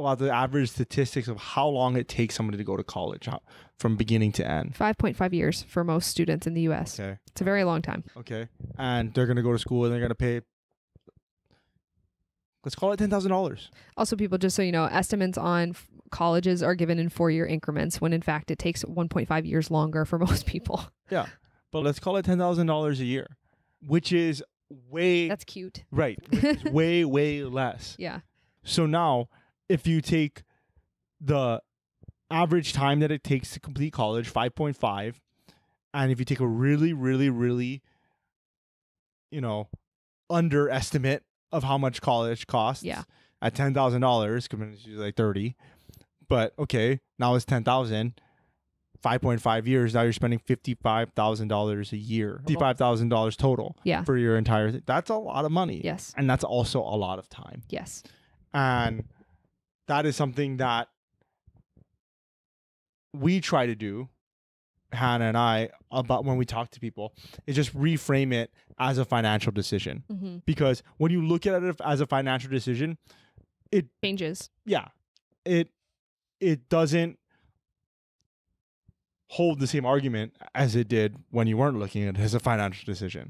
well, the average statistics of how long it takes somebody to go to college how, from beginning to end? 5.5 years for most students in the US. Okay. It's a very long time. Okay. And they're going to go to school and they're going to pay let's call it $10,000. Also, people, just so you know, estimates on f- colleges are given in four year increments when in fact it takes 1.5 years longer for most people. Yeah. But let's call it $10,000 a year, which is way. That's cute. Right. way, way less. Yeah. So now if you take the average time that it takes to complete college, 5.5, and if you take a really, really, really, you know, underestimate of how much college costs yeah. at ten thousand dollars compared to like thirty. But okay, now it's ten thousand. 5.5 years now you're spending $55,000 a year. $55,000 total yeah. for your entire th- That's a lot of money. Yes. And that's also a lot of time. Yes. And that is something that we try to do Hannah and I about when we talk to people is just reframe it as a financial decision. Mm-hmm. Because when you look at it as a financial decision, it changes. Yeah. It it doesn't hold the same argument as it did when you weren't looking at it as a financial decision.